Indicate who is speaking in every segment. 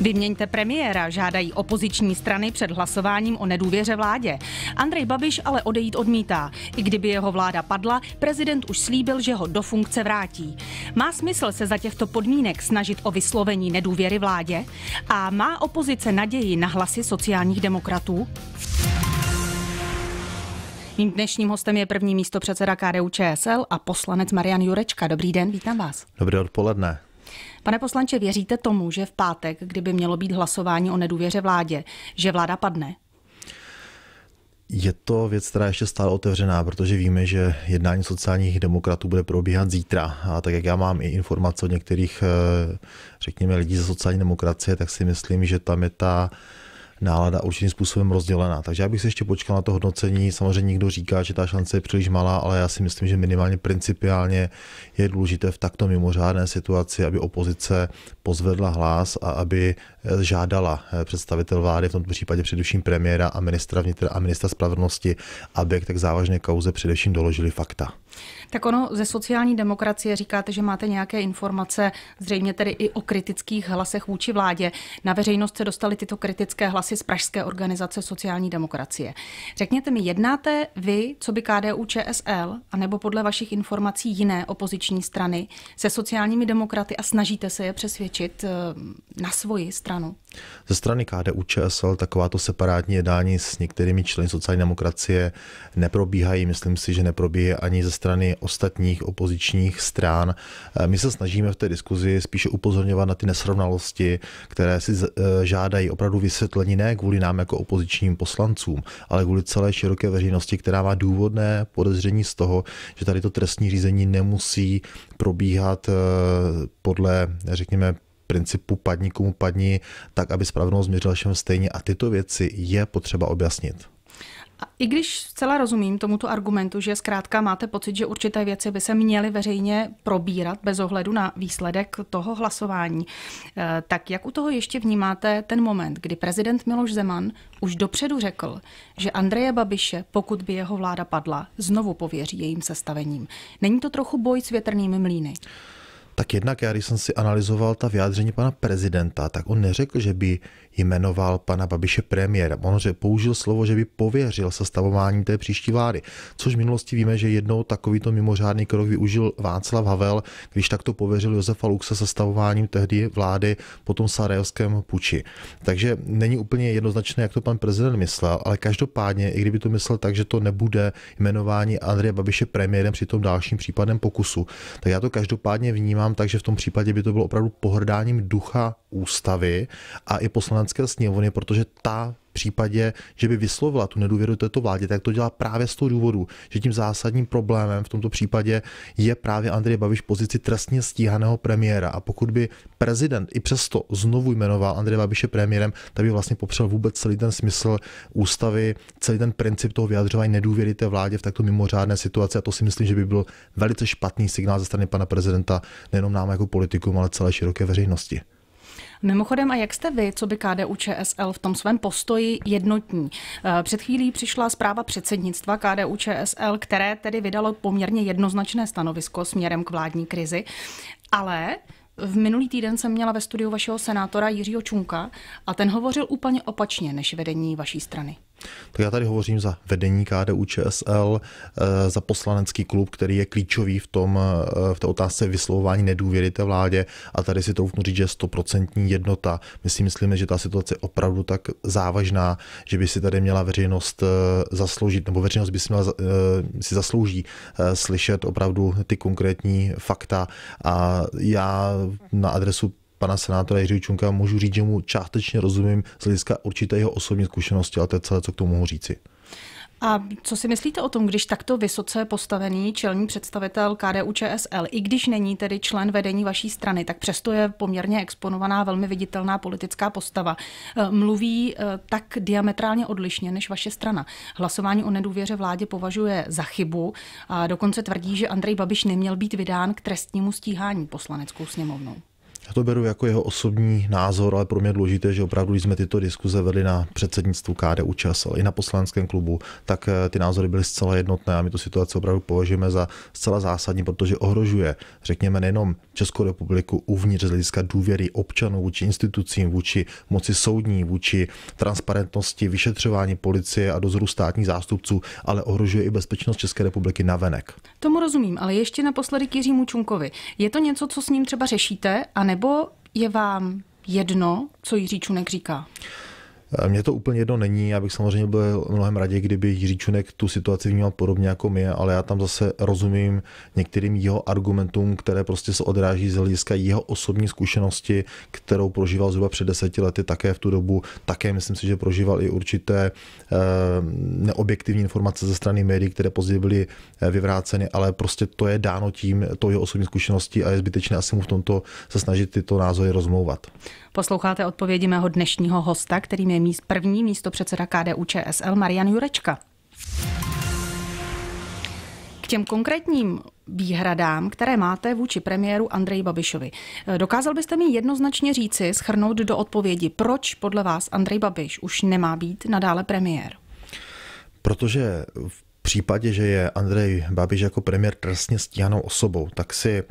Speaker 1: Vyměňte premiéra, žádají opoziční strany před hlasováním o nedůvěře vládě. Andrej Babiš ale odejít odmítá. I kdyby jeho vláda padla, prezident už slíbil, že ho do funkce vrátí. Má smysl se za těchto podmínek snažit o vyslovení nedůvěry vládě? A má opozice naději na hlasy sociálních demokratů? Mým dnešním hostem je první místo předseda KDU ČSL a poslanec Marian Jurečka. Dobrý den, vítám vás.
Speaker 2: Dobré odpoledne.
Speaker 1: Pane poslanče, věříte tomu, že v pátek, kdyby mělo být hlasování o nedůvěře vládě, že vláda padne?
Speaker 2: Je to věc, která je ještě stále otevřená, protože víme, že jednání sociálních demokratů bude probíhat zítra. A tak jak já mám i informace od některých, eh, řekněme, lidí ze sociální demokracie, tak si myslím, že tam je ta nálada určitým způsobem rozdělená. Takže já bych se ještě počkal na to hodnocení. Samozřejmě někdo říká, že ta šance je příliš malá, ale já si myslím, že minimálně principiálně je důležité v takto mimořádné situaci, aby opozice pozvedla hlas a aby eh, žádala eh, představitel vlády, v tomto případě především premiéra a ministra vnitra a ministra spravedlnosti, aby k tak závažné kauze především doložili fakta.
Speaker 1: Tak ono ze sociální demokracie říkáte, že máte nějaké informace, zřejmě tedy i o kritických hlasech vůči vládě. Na veřejnost se dostaly tyto kritické hlasy z Pražské organizace sociální demokracie. Řekněte mi, jednáte vy, co by KDU ČSL, anebo podle vašich informací jiné opoziční strany, se sociálními demokraty a snažíte se je přesvědčit eh, na svoji stranu?
Speaker 2: Ze strany KDU ČSL takováto separátní jednání s některými členy sociální demokracie neprobíhají. Myslím si, že neprobíhají ani ze strany ostatních opozičních strán. Eh, my se snažíme v té diskuzi spíše upozorňovat na ty nesrovnalosti, které si eh, žádají opravdu vysvětlení ne kvůli nám jako opozičním poslancům, ale kvůli celé široké veřejnosti, která má důvodné podezření z toho, že tady to trestní řízení nemusí probíhat eh, podle, řekněme, principu padni komu padni, tak aby spravedlnost měřila všem stejně a tyto věci je potřeba objasnit.
Speaker 1: A I když celá rozumím tomuto argumentu, že zkrátka máte pocit, že určité věci by se měly veřejně probírat bez ohledu na výsledek toho hlasování, eh, tak jak u toho ještě vnímáte ten moment, kdy prezident Miloš Zeman už dopředu řekl, že Andreje Babiše, pokud by jeho vláda padla, znovu pověří jejím sestavením. Není to trochu boj s větrnými mlýny?
Speaker 2: Tak jednak já, když jsem si analyzoval ta vyjádření pana prezidenta, tak on neřekl, že by jmenoval pana Babiše premiérem. On že použil slovo, že by pověřil sestavováním té příští vlády, což v minulosti víme, že jednou takovýto mimořádný krok využil Václav Havel, když takto pověřil Josefa Luxa sestavováním tehdy vlády po tom sarajevském puči. Takže není úplně jednoznačné, jak to pan prezident myslel, ale každopádně, i kdyby to myslel tak, že to nebude jmenování Andreje Babiše premiérem při tom dalším případném pokusu, tak já to každopádně vnímám tak, že v tom případě by to bylo opravdu pohrdáním ducha ústavy a i poslanec poslanecké sněmovny, protože ta v případě, že by vyslovila tu nedůvěru této vládě, tak to dělá právě z toho důvodu, že tím zásadním problémem v tomto případě je právě Andrej Babiš v pozici trestně stíhaného premiéra. A pokud by prezident i přesto znovu jmenoval Andreje Babiše premiérem, tak by vlastně popřel vůbec celý ten smysl ústavy, celý ten princip toho vyjadřování nedůvěry té vládě v takto mimořádné situaci. A to si myslím, že by byl velice špatný signál ze strany pana prezidenta nejenom nám jako politikům, ale celé široké veřejnosti.
Speaker 1: Mimochodem, a jak jste vy, co by KDU ČSL v tom svém postoji jednotní? Eh, před chvílí přišla zpráva předsednictva KDU ČSL, které tedy vydalo poměrně jednoznačné stanovisko směrem k vládní krizi, ale v minulý týden jsem měla ve studiu vašeho senátora Jiřího Čunka a ten hovořil úplně opačně než vedení vaší strany.
Speaker 2: Tak já tady hovořím za vedení KDU ČSL, eh, za poslanecký klub, který je klíčový v, tom, eh, v té otázce vyslovování nedůvěry té vládě a tady si troufnu říct, že je stoprocentní jednota. My si myslíme, že ta situace je opravdu tak závažná, že by si tady měla veřejnost eh, zasloužit, nebo veřejnost by si, měla, si zaslouží slyšet opravdu ty konkrétní fakta a já na adresu pana senátora Jiřího Čunka můžu říct, že mu částečně rozumím z hlediska určité jeho osobní zkušenosti, ale to je celé, co k tomu mohu říci.
Speaker 1: A co si myslíte o tom, když takto vysoce postavený čelní představitel KDU ČSL, i když není tedy člen vedení vaší strany, tak přesto je poměrně exponovaná, velmi viditelná politická postava, eh, mluví eh, tak diametrálně odlišně než vaše strana. Hlasování o nedůvěře vládě považuje za chybu a dokonce tvrdí, že Andrej Babiš neměl být vydán k trestnímu stíhání poslaneckou sněmovnou.
Speaker 2: Já to beru jako jeho osobní názor, ale pro mě důležité, že opravdu, když jsme tyto diskuze vedli na předsednictvu KDU ČAS, ale i na poslanském klubu, tak eh, ty názory byly zcela jednotné a my tu situaci opravdu považujeme za zcela zásadní, protože ohrožuje, řekněme, nejenom Českou republiku uvnitř z hlediska důvěry občanů vůči institucím, vůči moci soudní, vůči transparentnosti vyšetřování policie a dozoru státních zástupců, ale ohrožuje i bezpečnost České republiky navenek.
Speaker 1: Tomu rozumím, ale ještě naposledy k Jiřímu Čunkovi. Je to něco, co s ním třeba řešíte, anebo nebo je vám jedno, co Jiří Čunek říká?
Speaker 2: Mně to úplně jedno není, já bych samozřejmě byl mnohem raději, kdyby Jiří Čunek tu situaci vnímal podobně jako my, ale já tam zase rozumím některým jeho argumentům, které prostě se odráží z hlediska jeho osobní zkušenosti, kterou prožíval zhruba před deseti lety také v tu dobu. Také myslím si, že prožíval i určité eh, neobjektivní informace ze strany médií, které později byly eh, vyvráceny, ale prostě to je dáno tím, to jeho osobní zkušenosti a je zbytečné asi mu v tomto se snažit tyto názory rozmlouvat.
Speaker 1: Posloucháte odpovědi mého dnešního hosta, kterým je míst, první místo předseda KDU ČSL Marian Jurečka. K těm konkrétním výhradám, které máte vůči premiéru Andreji Babišovi. Dokázal byste mi jednoznačně říci, schrnout do odpovědi, proč podle vás Andrej Babiš už nemá být nadále premiér?
Speaker 2: Protože v případě, že je Andrej Babiš jako premiér trestně stíhanou osobou, tak si eh,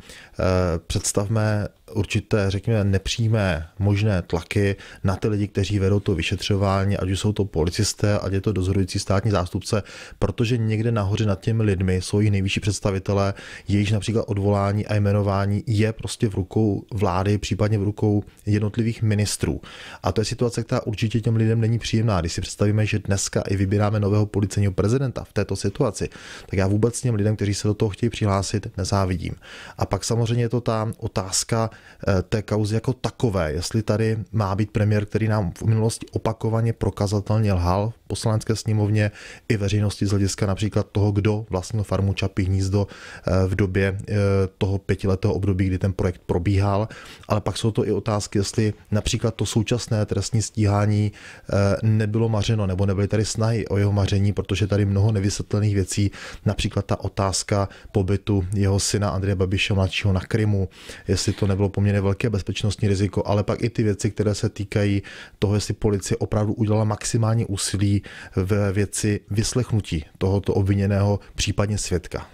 Speaker 2: představme určité, řekněme, nepřímé možné tlaky na ty lidi, kteří vedou to vyšetřování, ať už jsou to policisté, ať je to dozorující státní zástupce, protože někde nahoře nad těmi lidmi jsou jejich nejvyšší představitelé, jejich například odvolání a jmenování je prostě v rukou vlády, případně v rukou jednotlivých ministrů. A to je situace, která určitě těm lidem není příjemná. Když si představíme, že dneska i vybíráme nového policejního prezidenta v této situaci, tak já vůbec těm lidem, kteří se do toho chtějí přihlásit, nezávidím. A pak samozřejmě je to ta otázka, Eh, té kauzy jako takové, jestli tady má být premiér, který nám v minulosti opakovaně prokazatelně lhal, poslanecké sněmovně i veřejnosti z hlediska například toho, kdo vlastnil farmu Čapí hnízdo eh, v době eh, toho pětiletého období, kdy ten projekt probíhal. Ale pak jsou to i otázky, jestli například to současné trestní stíhání eh, nebylo mařeno nebo nebyly tady snahy o jeho maření, protože tady mnoho nevysvětlených věcí, například ta otázka pobytu jeho syna Andreje Babiše mladšího na Krymu, jestli to nebylo poměrně velké bezpečnostní riziko, ale pak i ty věci, které se týkají toho, jestli policie opravdu udělala maximální úsilí ve věci vyslechnutí tohoto obviněného, případně svědka.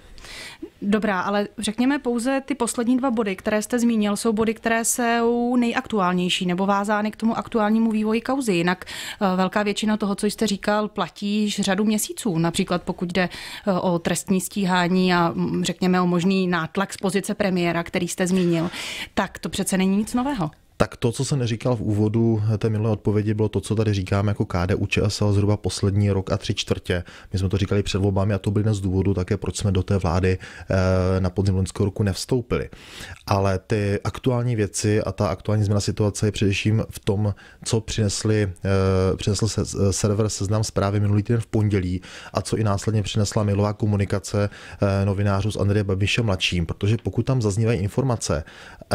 Speaker 1: Dobrá, ale řekněme pouze ty poslední dva body, které jste zmínil, jsou body, které jsou nejaktuálnější nebo vázány k tomu aktuálnímu vývoji kauzy. Jinak eh, velká většina toho, co jste říkal, platí již řadu měsíců. Například pokud jde eh, o trestní stíhání a mm, řekněme o možný nátlak z pozice premiéra, který jste zmínil, tak to přece není nic nového
Speaker 2: tak to, co jsem neříkal v úvodu eh, té minulé odpovědi, bylo to, co tady říkáme jako KDU ČSL zhruba poslední rok a tři čtvrtě. My jsme to říkali před volbami a to byl jeden z důvodů také, proč jsme do té vlády eh, na podzim loňského roku nevstoupili ale ty aktuální věci a ta aktuální změna situace je především v tom, co přinesli, eh, přinesl se, eh, server seznam zprávy minulý týden v pondělí a co i následně přinesla milová komunikace eh, novinářů s Andrejem Babišem mladším, protože pokud tam zaznívají informace,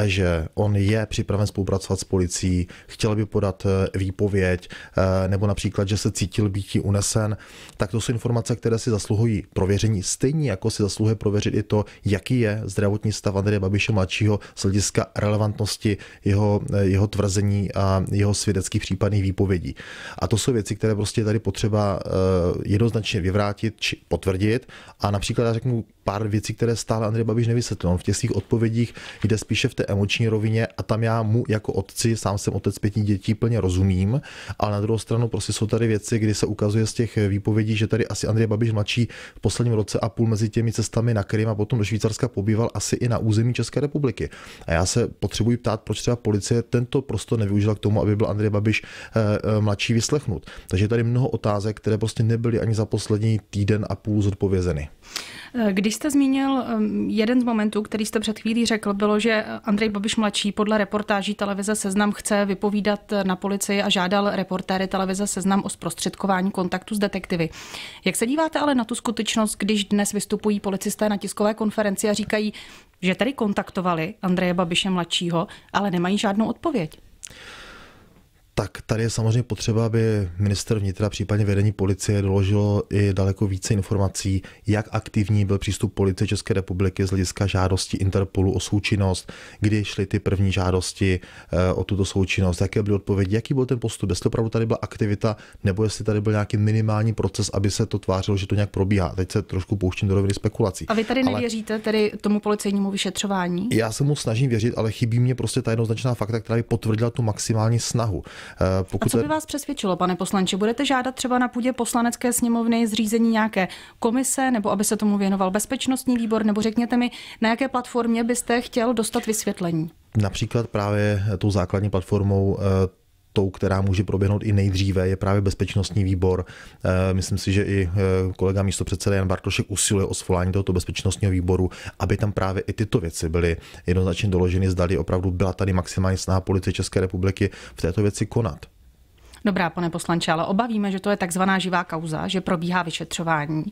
Speaker 2: že on je připraven spolupracovat s policií, chtěl by podat výpověď, nebo například, že se cítil být unesen, tak to jsou informace, které si zasluhují prověření, stejně jako si zasluhuje prověřit i to, jaký je zdravotní stav Andreje Babiše mladší dalšího z hlediska relevantnosti jeho, eh, jeho tvrzení a jeho svědeckých případných výpovědí. A to jsou věci, které prostě tady potřeba eh, jednoznačně vyvrátit či potvrdit. A například já řeknu pár věcí, které stále Andrej Babiš nevysvětlil. On v těch svých odpovědích jde spíše v té emoční rovině a tam já mu jako otci, sám jsem otec pěti dětí, plně rozumím, ale na druhou stranu prostě jsou tady věci, kdy se ukazuje z těch výpovědí, že tady asi Andrej Babiš mladší v posledním roce a půl mezi těmi cestami na Krym a potom do Švýcarska pobýval asi i na území České republiky republiky. A já se potřebuji ptát, proč třeba policie tento prostor nevyužila k tomu, aby byl Andrej Babiš eh, eh, mladší vyslechnut. Takže tady mnoho otázek, které prostě nebyly ani za poslední týden a půl zodpovězeny.
Speaker 1: Eh, když jste zmínil ehm, jeden z momentů, který jste před chvílí řekl, bylo, že Andrej Babiš mladší podle reportáží televize Seznam chce vypovídat na policii a žádal reportéry televize Seznam o zprostředkování kontaktu s detektivy. Jak se díváte ale na tu skutečnost, když dnes vystupují policisté na tiskové konferenci a říkají, že tady kontaktovali Andreje Babiše mladšího, ale nemají žádnou odpověď
Speaker 2: tak tady je samozřejmě potřeba, aby minister vnitra, případně vedení policie, doložilo i daleko více informací, jak aktivní byl přístup policie České republiky z hlediska žádosti Interpolu o součinnost, kdy šly ty první žádosti eh, o tuto součinnost, jaké byly odpovědi, jaký byl ten postup, jestli opravdu tady byla aktivita, nebo jestli tady byl nějaký minimální proces, aby se to tvářilo, že to nějak probíhá. Teď se trošku pouštím do roviny spekulací. A vy tady ale...
Speaker 1: nevěříte tedy tomu policejnímu vyšetřování? Já
Speaker 2: se mu snažím věřit, ale chybí mě prostě ta jednoznačná fakta, která by potvrdila tu maximální snahu. Eh, pokud A co by
Speaker 1: vás přesvědčilo, pane poslanče? Budete žádat třeba na půdě poslanecké sněmovny zřízení nějaké komise, nebo aby se tomu věnoval bezpečnostní výbor, nebo řekněte mi, na jaké platformě byste chtěl dostat vysvětlení?
Speaker 2: Například právě tou základní platformou eh, tou, která může proběhnout i nejdříve, je právě bezpečnostní výbor. Eh, myslím si, že i eh, kolega místo předseda Jan Bartošek usiluje o svolání tohoto bezpečnostního výboru, aby tam právě i tyto věci byly jednoznačně doloženy, zdali opravdu byla tady maximální snaha policie České republiky v této věci konat.
Speaker 1: Dobrá, pane poslanče, ale obavíme, že to je takzvaná živá kauza, že probíhá vyšetřování.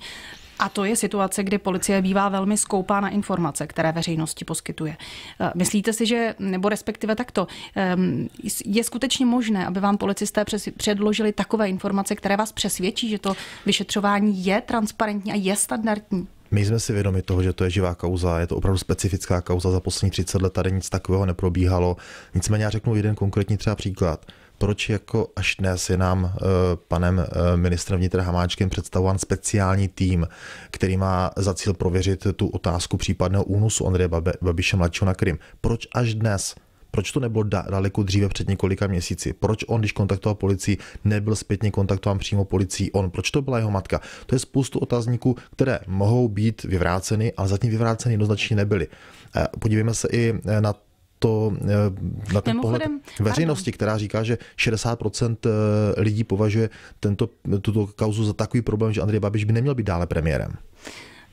Speaker 1: A to je situace, kdy policie bývá velmi skoupá na informace, které veřejnosti poskytuje. Eh, myslíte si, že, nebo respektive takto, ehm, je skutečně možné, aby vám policisté předložili takové informace, které vás přesvědčí, že to vyšetřování je transparentní a je standardní?
Speaker 2: My jsme si vědomi toho, že to je živá kauza, je to opravdu specifická kauza, za poslední 30 let tady nic takového neprobíhalo. Nicméně já řeknu jeden konkrétní třeba příklad proč jako až dnes je nám eh, panem eh, ministrem vnitra Hamáčkem představován speciální tým, který má za cíl prověřit tu otázku případného únosu Andreje Babiše mladšího na Krym. Proč až dnes? Proč to nebylo daleko dříve před několika měsíci? Proč on, když kontaktoval policii, nebyl zpětně kontaktován přímo policií? On, proč to byla jeho matka? To je spoustu otazníků, které mohou být vyvráceny, ale zatím vyvráceny jednoznačně nebyly. Eh, podívejme se i na to eh, na ten pohled veřejnosti, která říká, že 60% eh, lidí považuje tento, tuto kauzu za takový problém, že Andrej Babiš by neměl být dále premiérem.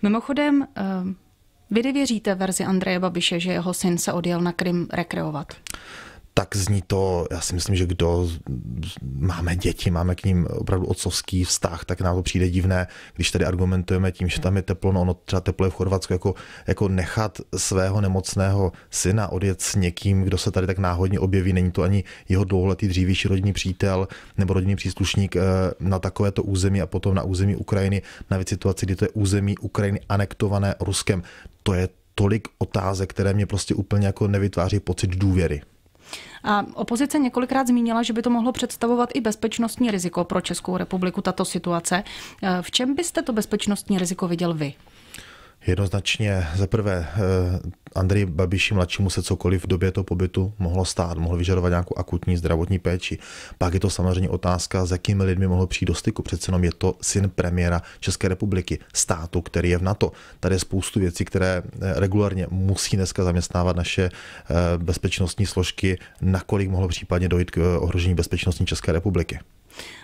Speaker 1: Mimochodem, eh, vy nevěříte verzi Andreje Babiše, že jeho syn se odjel na Krym rekreovat?
Speaker 2: tak zní to, já si myslím, že kdo máme děti, máme k ním opravdu otcovský vztah, tak nám to přijde divné, když tady argumentujeme tím, že tam je teplo, no ono třeba teplo je v Chorvatsku, jako, jako nechat svého nemocného syna odjet s někým, kdo se tady tak náhodně objeví, není to ani jeho dlouholetý dřívější rodinný přítel nebo rodinný příslušník eh, na takovéto území a potom na území Ukrajiny, navíc situaci, kdy to je území Ukrajiny anektované Ruskem. To je tolik otázek, které mě prostě úplně jako nevytváří pocit důvěry.
Speaker 1: A opozice několikrát zmínila, že by to mohlo představovat i bezpečnostní riziko pro Českou republiku, tato situace. E, v čem byste to bezpečnostní riziko viděl vy?
Speaker 2: Jednoznačně za prvé eh, Andrej Babiši mladšímu se cokoliv v době toho pobytu mohlo stát, mohlo vyžadovat nějakou akutní zdravotní péči. Pak je to samozřejmě otázka, s jakými lidmi mohl přijít do styku. Přece jenom je to syn premiéra České republiky, státu, který je v NATO. Tady je spoustu věcí, které eh, regulárně musí dneska zaměstnávat naše eh, bezpečnostní složky, nakolik mohlo případně dojít k ohrožení bezpečnostní České republiky.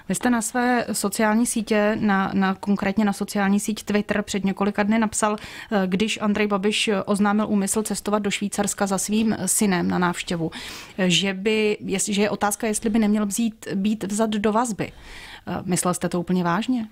Speaker 1: Vy jste na své sociální sítě, na, na, konkrétně na sociální síť Twitter před několika dny napsal, eh, když Andrej Babiš oznámil úmysl cestovat do Švýcarska za svým synem na návštěvu, eh, že, by, že je otázka, jestli by neměl být vzat do vazby. Eh, myslel jste to úplně vážně?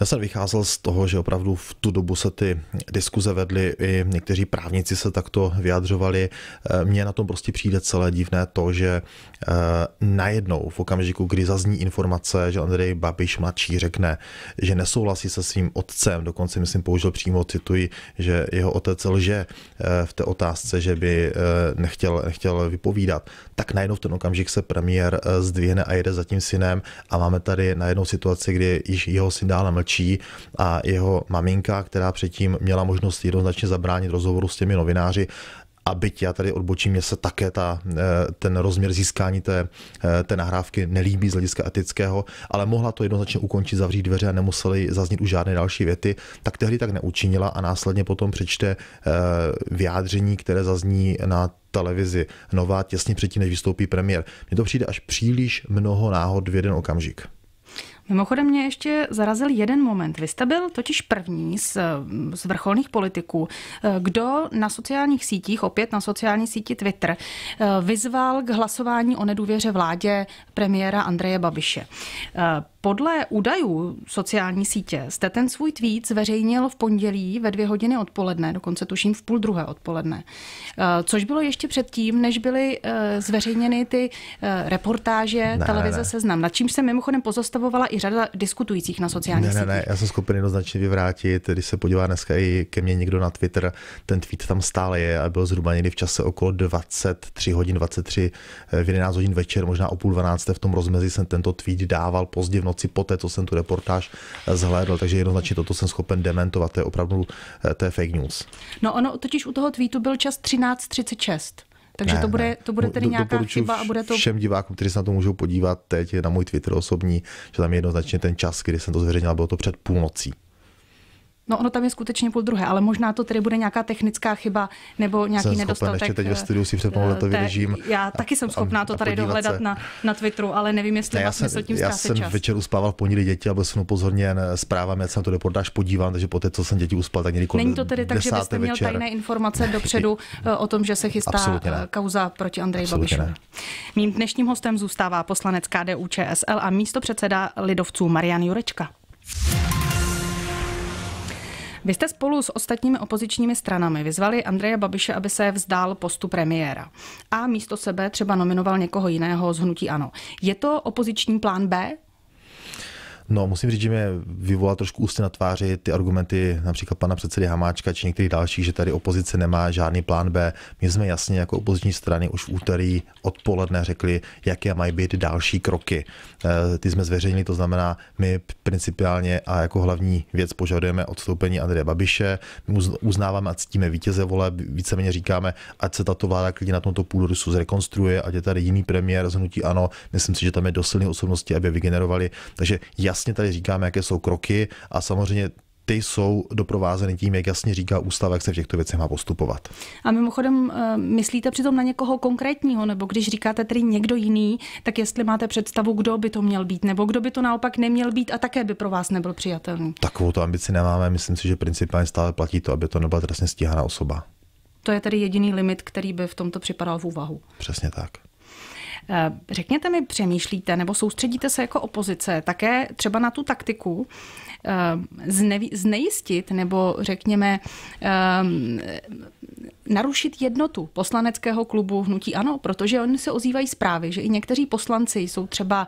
Speaker 2: Já jsem vycházel z toho, že opravdu v tu dobu se ty diskuze vedly, i někteří právníci se takto vyjadřovali. Eh, mně na tom prostě přijde celé divné to, že eh, najednou v okamžiku, kdy zazní informace, že Andrej Babiš mladší řekne, že nesouhlasí se svým otcem, dokonce myslím použil přímo, cituji, že jeho otec lže eh, v té otázce, že by nechtěl, nechtěl vypovídat, tak najednou v ten okamžik se premiér zdvihne a jede za tím synem a máme tady najednou situaci, kdy již jeho syn dále. mlčí mlčí a jeho maminka, která předtím měla možnost jednoznačně zabránit rozhovoru s těmi novináři, a byť já tady odbočím, mě se také ta, eh, ten rozměr získání té, eh, té nahrávky nelíbí z hlediska etického, ale mohla to jednoznačně ukončit, zavřít dveře a nemusely zaznít už žádné další věty, tak tehdy tak neučinila a následně potom přečte eh, vyjádření, které zazní na televizi Nová těsně předtím, než vystoupí premiér. Mně to přijde až příliš mnoho náhod v jeden okamžik.
Speaker 1: Mimochodem mě ještě zarazil jeden moment. Vy jste byl totiž první z, z vrcholných politiků, eh, kdo na sociálních sítích, opět na sociální síti Twitter, eh, vyzval k hlasování o nedůvěře vládě premiéra Andreje Babiše. Eh, podle údajů sociální sítě jste ten svůj tweet zveřejnil v pondělí ve dvě hodiny odpoledne, dokonce tuším v půl druhé odpoledne, eh, což bylo ještě předtím, než byly eh, zveřejněny ty eh, reportáže ne, televize ne, ne. Seznam, nad čím se mimochodem pozastavovala i řada diskutujících na sociálních ne, sítích. Ne,
Speaker 2: ne, já jsem schopen jednoznačně vyvrátit, když se podívá dneska i ke mně někdo na Twitter, ten tweet tam stále je a byl zhruba někdy v čase okolo 23 hodin, 23 v 11 hodin večer, možná o půl 12 v tom rozmezí jsem tento tweet dával pozdě v noci poté, co jsem tu reportáž eh, zhlédl, takže jednoznačně toto jsem schopen dementovat, to je opravdu eh, to je fake news.
Speaker 1: No ono totiž u toho tweetu byl čas 13.36. Takže ne, to, bude, ne. to bude tedy nějaká chyba a bude to...
Speaker 2: Všem divákům, kteří se na to můžou podívat teď na můj Twitter osobní, že tam je jednoznačně ten čas, kdy jsem to zveřejnil, bylo to před půlnocí.
Speaker 1: No ono tam je skutečně půl druhé, ale možná to tedy bude nějaká technická chyba nebo nějaký jsem nedostatek. Schopen, teď ve studiu si před eh, to vydržím. Já taky jsem schopná to tady dohledat na, na Twitteru, ale nevím, jestli ne, já vlastně jsem, tím Já jsem čas.
Speaker 2: večer uspával v pondělí děti a byl jsem upozorněn eh, zprávami, jak se na to reportáž podívám, takže po té, co jsem děti uspal, tak někdy Není to tedy tak, že byste měl večer. tajné
Speaker 1: informace dopředu eh, o tom, že se chystá kauza proti Andreji Babišovi. Mým dnešním hostem zůstává poslanec KDU ČSL a místo předseda lidovců Marian Jurečka. Vy jste spolu s ostatními opozičními stranami vyzvali Andreje Babiše, aby se vzdál postu premiéra a místo sebe třeba nominoval někoho jiného z hnutí ANO. Je to opoziční plán B?
Speaker 2: No, musím říct, že mě vyvolá trošku ústy na tváři ty argumenty například pana předsedy Hamáčka či některých dalších, že tady opozice nemá žádný plán B. My jsme jasně jako opoziční strany už v úterý odpoledne řekli, jaké mají být další kroky. E, ty jsme zveřejnili, to znamená, my principiálně a jako hlavní věc požadujeme odstoupení Andreje Babiše, my uznáváme a ctíme vítěze vole, víceméně říkáme, ať se tato vláda klidně na tomto půdorysu zrekonstruuje, ať je tady jiný premiér zhnutí ano, myslím si, že tam je dosilné osobnosti, aby vygenerovali. Takže jasně jasně tady říkáme, jaké jsou kroky a samozřejmě ty jsou doprovázeny tím, jak jasně říká ústav, jak se v těchto věcech má postupovat.
Speaker 1: A mimochodem, eh, myslíte přitom na někoho konkrétního, nebo když říkáte tedy někdo jiný, tak jestli máte představu, kdo by to měl být, nebo kdo by to naopak neměl být a také by pro vás nebyl přijatelný?
Speaker 2: Takovou to ambici nemáme, myslím si, že principálně stále platí to, aby to nebyla trestně stíhaná osoba.
Speaker 1: To je tedy jediný limit, který by v tomto připadal v úvahu. Přesně tak. Eh, řekněte mi, přemýšlíte nebo soustředíte se jako opozice také třeba na tu taktiku eh, znevi, znejistit nebo řekněme eh, narušit jednotu poslaneckého klubu Hnutí Ano, protože oni se ozývají zprávy, že i někteří poslanci jsou třeba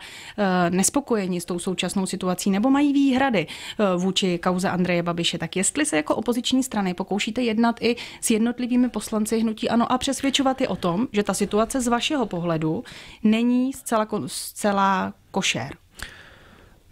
Speaker 1: nespokojeni s tou současnou situací nebo mají výhrady vůči kauze Andreje Babiše. Tak jestli se jako opoziční strany pokoušíte jednat i s jednotlivými poslanci Hnutí Ano a přesvědčovat je o tom, že ta situace z vašeho pohledu není zcela, zcela košer.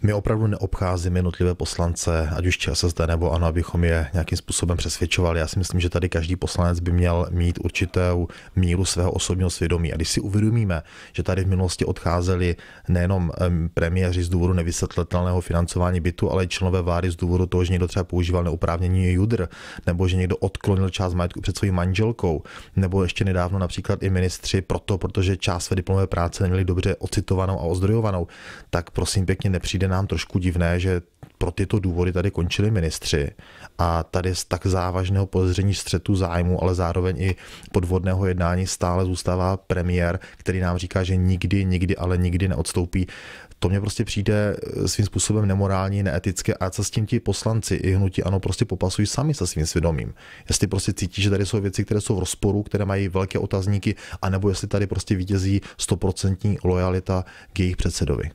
Speaker 2: My opravdu neobcházíme jednotlivé poslance, ať už ČSSD nebo ano, abychom je nějakým způsobem přesvědčovali. Já si myslím, že tady každý poslanec by měl mít určitou míru svého osobního svědomí. A když si uvědomíme, že tady v minulosti odcházeli nejenom premiéři z důvodu nevysvětlitelného financování bytu, ale i členové vlády z důvodu toho, že někdo třeba používal neoprávnění judr, nebo že někdo odklonil část majetku před svojí manželkou, nebo ještě nedávno například i ministři proto, protože část své diplomové práce neměli dobře ocitovanou a ozdrojovanou, tak prosím pěkně nepřijde nám trošku divné, že pro tyto důvody tady končili ministři a tady z tak závažného podezření střetu zájmu, ale zároveň i podvodného jednání stále zůstává premiér, který nám říká, že nikdy, nikdy, ale nikdy neodstoupí. To mě prostě přijde eh, svým způsobem nemorální, neetické a co s tím ti poslanci i hnutí ano prostě popasují sami se svým svědomím. Jestli prostě cítí, že tady jsou věci, které jsou v rozporu, které mají velké otazníky, anebo jestli tady prostě vítězí stoprocentní lojalita k jejich předsedovi.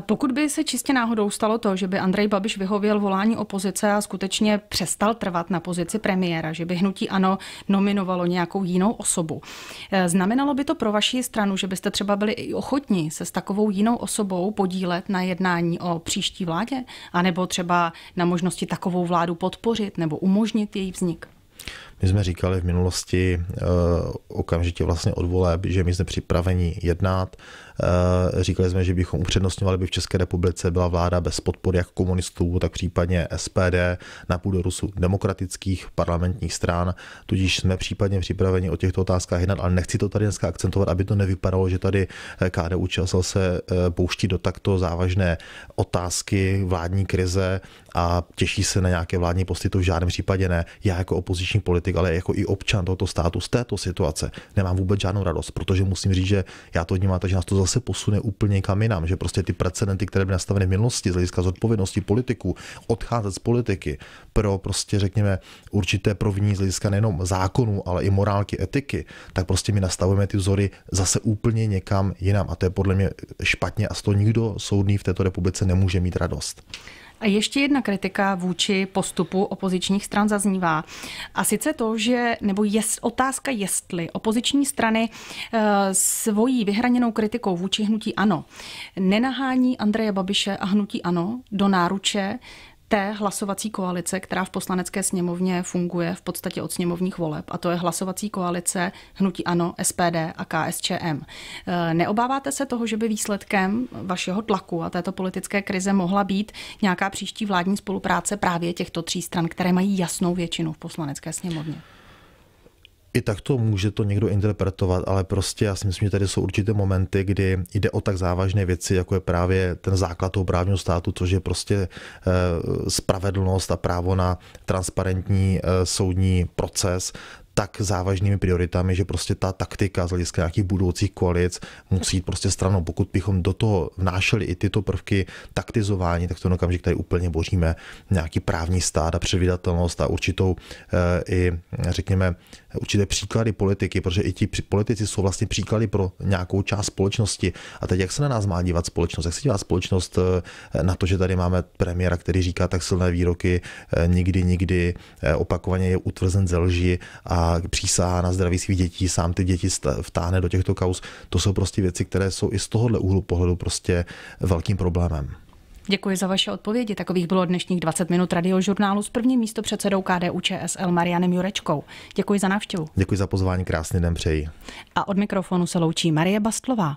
Speaker 1: Pokud by se čistě náhodou stalo to, že by Andrej Andrej Babiš vyhověl volání opozice a skutečně přestal trvat na pozici premiéra, že by hnutí ano nominovalo nějakou jinou osobu. Eh, znamenalo by to pro vaši stranu, že byste třeba byli i ochotní se s takovou jinou osobou podílet na jednání o příští vládě? A nebo třeba na možnosti takovou vládu podpořit nebo umožnit její vznik?
Speaker 2: My jsme říkali v minulosti eh, okamžitě vlastně od voleb, že my jsme připraveni jednat. Eh, říkali jsme, že bychom upřednostňovali, by v České republice byla vláda bez podpory jak komunistů, tak případně SPD na půdorusu demokratických parlamentních stran. Tudíž jsme případně připraveni o těchto otázkách jednat, ale nechci to tady dneska akcentovat, aby to nevypadalo, že tady KDU ČSL se eh, pouští do takto závažné otázky vládní krize a těší se na nějaké vládní posty, to v žádném případě ne. Já jako opoziční politik politik, ale jako i občan tohoto státu z této situace nemám vůbec žádnou radost, protože musím říct, že já to vnímám, takže nás to zase posune úplně kam jinam, že prostě ty precedenty, které byly nastaveny v minulosti z hlediska zodpovědnosti politiků, odcházet z politiky pro prostě řekněme určité provní z hlediska nejenom zákonů, ale i morálky, etiky, tak prostě my nastavujeme ty vzory zase úplně někam jinam a to je podle mě špatně a z toho nikdo soudný v této republice nemůže mít radost.
Speaker 1: A ještě jedna kritika vůči postupu opozičních stran zaznívá. A sice to, že, nebo je otázka, jestli opoziční strany e, svojí vyhraněnou kritikou vůči hnutí ano nenahání Andreje Babiše a hnutí ano do náruče té hlasovací koalice, která v poslanecké sněmovně funguje v podstatě od sněmovních voleb, a to je hlasovací koalice Hnutí Ano, SPD a KSČM. Eh, neobáváte se toho, že by výsledkem vašeho tlaku a této politické krize mohla být nějaká příští vládní spolupráce právě těchto tří stran, které mají jasnou většinu v poslanecké sněmovně?
Speaker 2: i tak to může to někdo interpretovat, ale prostě já si myslím, že tady jsou určité momenty, kdy jde o tak závažné věci, jako je právě ten základ toho právního státu, což je prostě eh, spravedlnost a právo na transparentní eh, soudní proces, tak závažnými prioritami, že prostě ta taktika z hlediska nějakých budoucích koalic musí jít prostě stranou. Pokud bychom do toho vnášeli i tyto prvky taktizování, tak to okamžik tady úplně boříme nějaký právní stát a předvídatelnost a určitou eh, i, řekněme, určité příklady politiky, protože i ti politici jsou vlastně příklady pro nějakou část společnosti. A teď jak se na nás má dívat společnost? Jak se dívá společnost eh, na to, že tady máme premiéra, který říká tak silné výroky, eh, nikdy, nikdy, opakovaně je utvrzen ze lži a a přísahá na zdraví svých dětí, sám ty děti vtáhne do těchto kaus. To jsou prostě věci, které jsou i z tohohle úhlu pohledu prostě velkým problémem.
Speaker 1: Děkuji za vaše odpovědi. Takových bylo dnešních 20 minut radiožurnálu s prvním předsedou KDU ČSL Marianem Jurečkou. Děkuji za návštěvu.
Speaker 2: Děkuji za pozvání, krásný den přeji.
Speaker 1: A od mikrofonu se loučí Marie Bastlová.